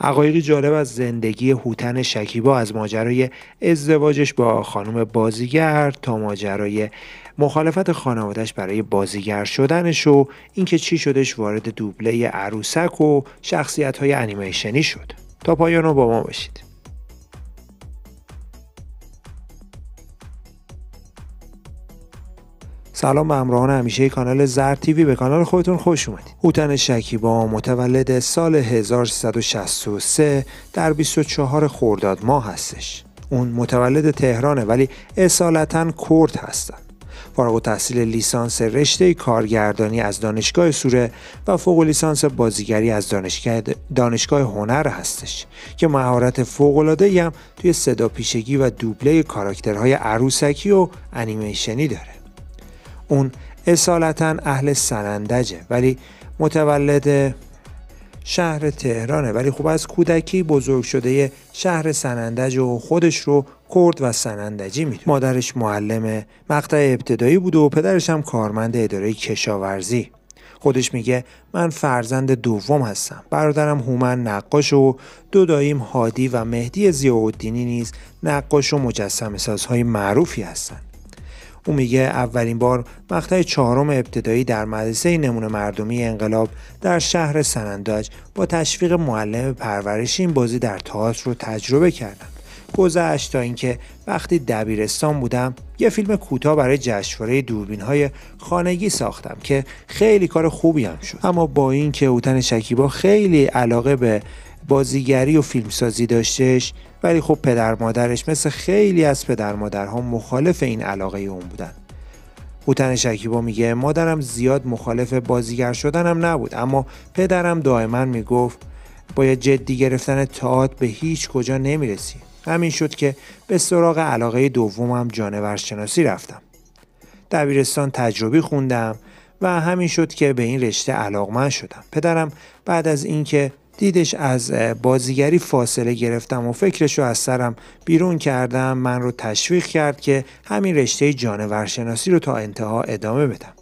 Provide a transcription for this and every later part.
عقایقی جالب از زندگی هوتن شکیبا از ماجرای ازدواجش با خانم بازیگر تا ماجرای مخالفت خانوادهش برای بازیگر شدنش و اینکه چی شدش وارد دوبله عروسک و شخصیت های انیمیشنی شد تا پایان رو با ما باشید سلام به همراهان همیشه کانال زر تیوی به کانال خودتون خوش اومدید اوتن شکیبا متولد سال 1363 در 24 خرداد ماه هستش اون متولد تهرانه ولی اصالتا کرد هستن فارغ تحصیل لیسانس رشته کارگردانی از دانشگاه سوره و فوق لیسانس بازیگری از دانشگاه, دانشگاه هنر هستش که مهارت فوق العاده هم توی صدا پیشگی و دوبله کاراکترهای عروسکی و انیمیشنی داره اون اصالتا اهل سنندجه ولی متولد شهر تهرانه ولی خوب از کودکی بزرگ شده شهر سنندج و خودش رو کرد و سنندجی میدونه مادرش معلم مقطع ابتدایی بود و پدرش هم کارمند اداره کشاورزی خودش میگه من فرزند دوم هستم برادرم هومن نقاش و دو داییم هادی و مهدی دینی نیز نقاش و مجسم سازهای معروفی هستند او میگه اولین بار مقطع چهارم ابتدایی در مدرسه نمونه مردمی انقلاب در شهر سنندج با تشویق معلم پرورش این بازی در تئاتر رو تجربه کردم گذشت تا اینکه وقتی دبیرستان بودم یه فیلم کوتاه برای جشنواره دوربین های خانگی ساختم که خیلی کار خوبی هم شد اما با اینکه اوتن شکیبا خیلی علاقه به بازیگری و فیلمسازی داشتش ولی خب پدر مادرش مثل خیلی از پدر مادرها مخالف این علاقه ای اون بودن هوتن شکیبا میگه مادرم زیاد مخالف بازیگر شدنم نبود اما پدرم دائما میگفت باید جدی گرفتن تاعت به هیچ کجا نمیرسی همین شد که به سراغ علاقه دومم جانورشناسی رفتم دبیرستان تجربی خوندم و همین شد که به این رشته علاقمند شدم پدرم بعد از اینکه دیدش از بازیگری فاصله گرفتم و فکرشو از سرم بیرون کردم من رو تشویق کرد که همین رشته جانورشناسی رو تا انتها ادامه بدم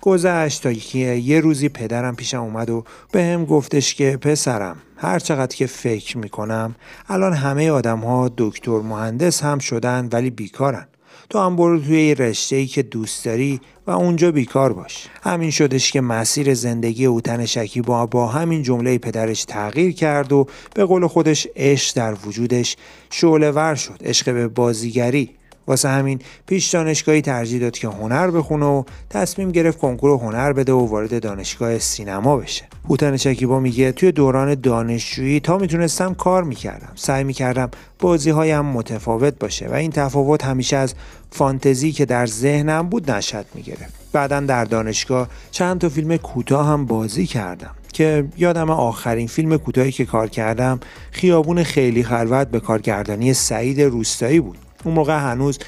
گذشت تا یکی یه روزی پدرم پیشم اومد و به هم گفتش که پسرم هر چقدر که فکر میکنم الان همه آدم ها دکتر مهندس هم شدن ولی بیکارن تو هم برو توی رشته ای که دوست داری و اونجا بیکار باش همین شدش که مسیر زندگی اوتن شکیبا با همین جمله پدرش تغییر کرد و به قول خودش عشق در وجودش شعله ور شد عشق به بازیگری واسه همین پیش دانشگاهی ترجیح داد که هنر بخونه و تصمیم گرفت کنکور هنر بده و وارد دانشگاه سینما بشه هوتن شکیبا میگه توی دوران دانشجویی تا میتونستم کار میکردم سعی میکردم بازی هایم متفاوت باشه و این تفاوت همیشه از فانتزی که در ذهنم بود نشد میگرفت بعدا در دانشگاه چند تا فیلم کوتاه هم بازی کردم که یادم آخرین فیلم کوتاهی که کار کردم خیابون خیلی خلوت به کارگردانی سعید روستایی بود اون موقع هنوز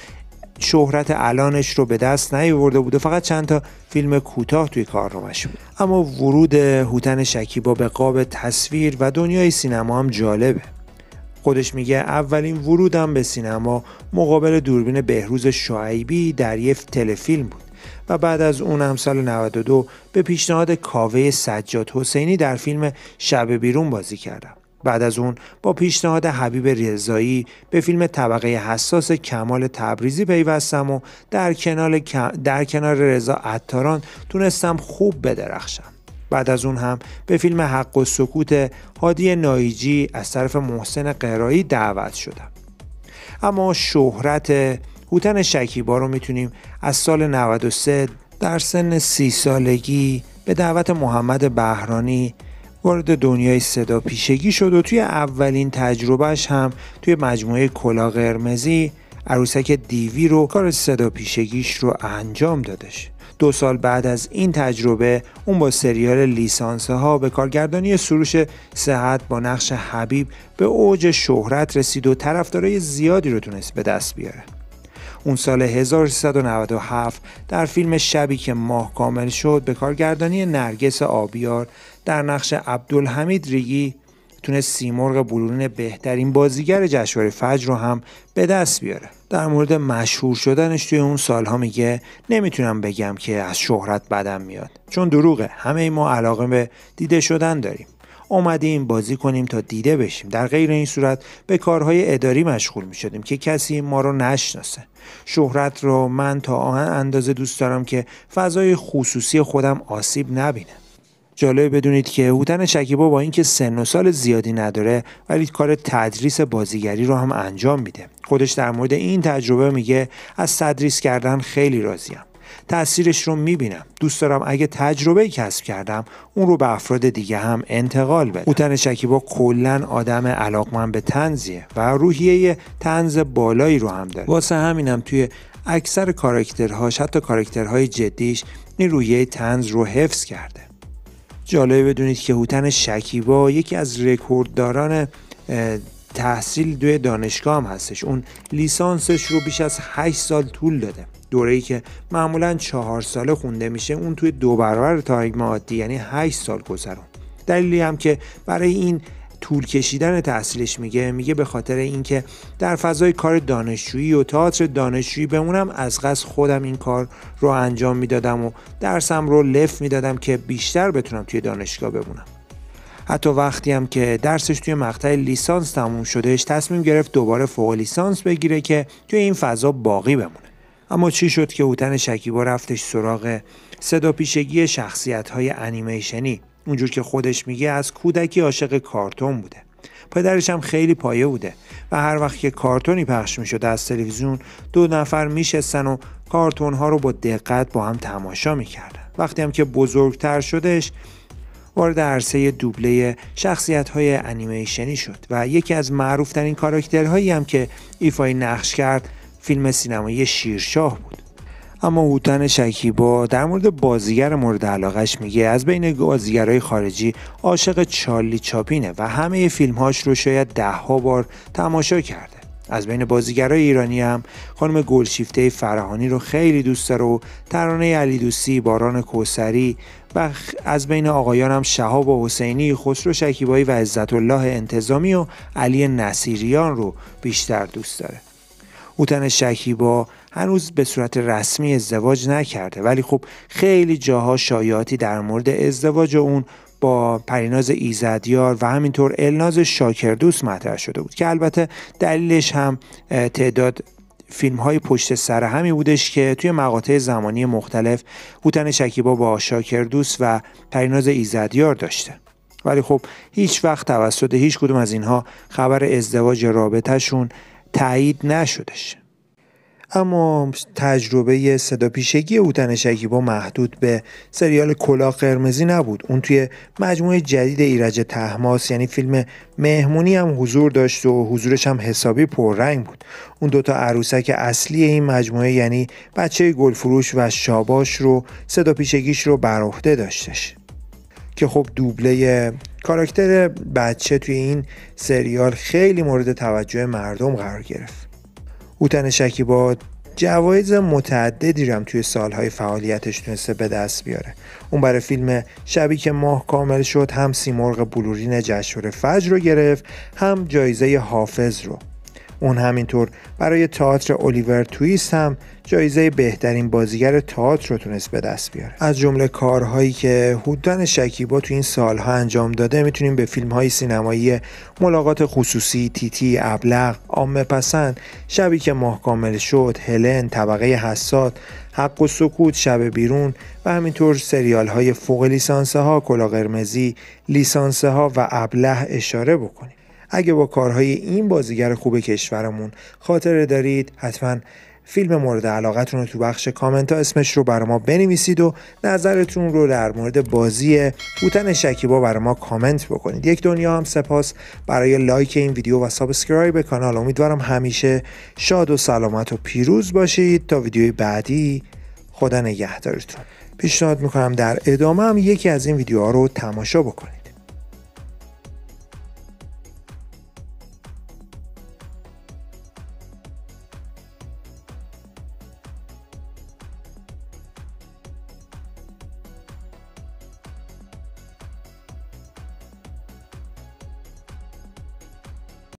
شهرت الانش رو به دست نیاورده بود و فقط چند تا فیلم کوتاه توی رو بود اما ورود هوتن شکیبا به قاب تصویر و دنیای سینما هم جالبه خودش میگه اولین ورودم به سینما مقابل دوربین بهروز شعیبی در یک تلفیلم بود و بعد از اون هم سال 92 به پیشنهاد کاوه سجاد حسینی در فیلم شب بیرون بازی کردم بعد از اون با پیشنهاد حبیب رضایی به فیلم طبقه حساس کمال تبریزی پیوستم و در کنار, در کنار رضا عطاران تونستم خوب بدرخشم بعد از اون هم به فیلم حق و سکوت هادی نایجی از طرف محسن قرایی دعوت شدم اما شهرت هوتن شکیبا رو میتونیم از سال 93 در سن سی سالگی به دعوت محمد بهرانی وارد دنیای صدا پیشگی شد و توی اولین تجربهش هم توی مجموعه کلا قرمزی عروسک دیوی رو کار صدا پیشگیش رو انجام دادش دو سال بعد از این تجربه اون با سریال لیسانسه ها به کارگردانی سروش صحت با نقش حبیب به اوج شهرت رسید و طرفدارای زیادی رو تونست به دست بیاره اون سال 1397 در فیلم شبی که ماه کامل شد به کارگردانی نرگس آبیار در نقش عبدالحمید ریگی تونست سیمرغ برون بهترین بازیگر جشنواره فجر رو هم به دست بیاره در مورد مشهور شدنش توی اون سالها میگه نمیتونم بگم که از شهرت بدم میاد چون دروغه همه ما علاقه به دیده شدن داریم اومدیم بازی کنیم تا دیده بشیم در غیر این صورت به کارهای اداری مشغول میشدیم که کسی ما رو نشناسه شهرت رو من تا آن اندازه دوست دارم که فضای خصوصی خودم آسیب نبینه جالب بدونید که هوتن شکیبا با اینکه سن و سال زیادی نداره ولی کار تدریس بازیگری رو هم انجام میده خودش در مورد این تجربه میگه از تدریس کردن خیلی راضیم تاثیرش رو میبینم دوست دارم اگه تجربه کسب کردم اون رو به افراد دیگه هم انتقال بدم اوتن شکیبا کلا آدم علاقمند به تنزیه و روحیه تنز بالایی رو هم داره واسه همینم توی اکثر کاراکترهاش حتی کاراکترهای جدیش این روحیه تنز رو حفظ کرده جالبه بدونید که هوتن شکیبا یکی از رکوردداران تحصیل دوی دانشگاه هم هستش اون لیسانسش رو بیش از 8 سال طول داده دوره ای که معمولا چهار ساله خونده میشه اون توی دو برابر تاریخ عادی یعنی 8 سال گذرون دلیلی هم که برای این طول کشیدن تحصیلش میگه میگه به خاطر اینکه در فضای کار دانشجویی و تئاتر دانشجویی بمونم از قصد خودم این کار رو انجام میدادم و درسم رو لف میدادم که بیشتر بتونم توی دانشگاه بمونم حتی وقتی هم که درسش توی مقطع لیسانس تموم شدهش تصمیم گرفت دوباره فوق لیسانس بگیره که توی این فضا باقی بمونه اما چی شد که اوتن شکیبا رفتش سراغ صدا پیشگی شخصیت های انیمیشنی اونجور که خودش میگه از کودکی عاشق کارتون بوده پدرش هم خیلی پایه بوده و هر وقت که کارتونی پخش میشد از تلویزیون دو نفر میشستن و کارتون ها رو با دقت با هم تماشا میکردن وقتی هم که بزرگتر شدش وارد عرصه دوبله شخصیت های انیمیشنی شد و یکی از معروفترین کاراکترهایی هم که ایفای نقش کرد فیلم سینمایی شیرشاه بود اما اوتن شکیبا در مورد بازیگر مورد علاقش میگه از بین بازیگرهای خارجی عاشق چارلی چاپینه و همه فیلمهاش رو شاید دهها بار تماشا کرده از بین بازیگرای ایرانی هم خانم گلشیفته فرهانی رو خیلی دوست داره و ترانه علی دوستی، باران کوسری و از بین آقایان هم شهاب و حسینی، خسرو شکیبایی و عزت الله انتظامی و علی نصیریان رو بیشتر دوست داره. هوتن شکیبا هنوز به صورت رسمی ازدواج نکرده ولی خب خیلی جاها شایعاتی در مورد ازدواج اون با پریناز ایزدیار و همینطور الناز شاکردوس مطرح شده بود که البته دلیلش هم تعداد فیلم های پشت سر همی بودش که توی مقاطع زمانی مختلف هوتن شکیبا با شاکردوس و پریناز ایزدیار داشته ولی خب هیچ وقت توسط هیچ کدوم از اینها خبر ازدواج رابطهشون تایید نشدش اما تجربه صداپیشگی اوتن شکیبا محدود به سریال کلا قرمزی نبود اون توی مجموعه جدید ایرج تحماس یعنی فیلم مهمونی هم حضور داشت و حضورش هم حسابی پررنگ بود اون دوتا عروسک اصلی این مجموعه یعنی بچه گلفروش و شاباش رو صداپیشگیش رو بر عهده داشتش که خب دوبله کاراکتر بچه توی این سریال خیلی مورد توجه مردم قرار گرفت اوتن شکیبا جوایز متعددی رو توی سالهای فعالیتش تونسته به دست بیاره اون برای فیلم شبی که ماه کامل شد هم سیمرغ بلورین جشور فجر رو گرفت هم جایزه حافظ رو اون همینطور برای تئاتر الیور تویست هم جایزه بهترین بازیگر تئاتر رو تونست به دست بیاره از جمله کارهایی که هودن شکیبا تو این سالها انجام داده میتونیم به فیلمهای سینمایی ملاقات خصوصی تیتی ابلغ عامه پسند شبی که ماه کامل شد هلن طبقه حساد حق و سکوت شب بیرون و همینطور سریال های فوق لیسانس ها کلا قرمزی لیسانس ها و ابله اشاره بکنیم اگه با کارهای این بازیگر خوب کشورمون خاطره دارید حتما فیلم مورد علاقتون رو تو بخش کامنت ها اسمش رو برای ما بنویسید و نظرتون رو در مورد بازی بوتن شکیبا برای ما کامنت بکنید یک دنیا هم سپاس برای لایک این ویدیو و سابسکرایب کانال امیدوارم همیشه شاد و سلامت و پیروز باشید تا ویدیوی بعدی خدا نگهدارتون پیشنهاد میکنم در ادامه هم یکی از این ویدیوها رو تماشا بکنید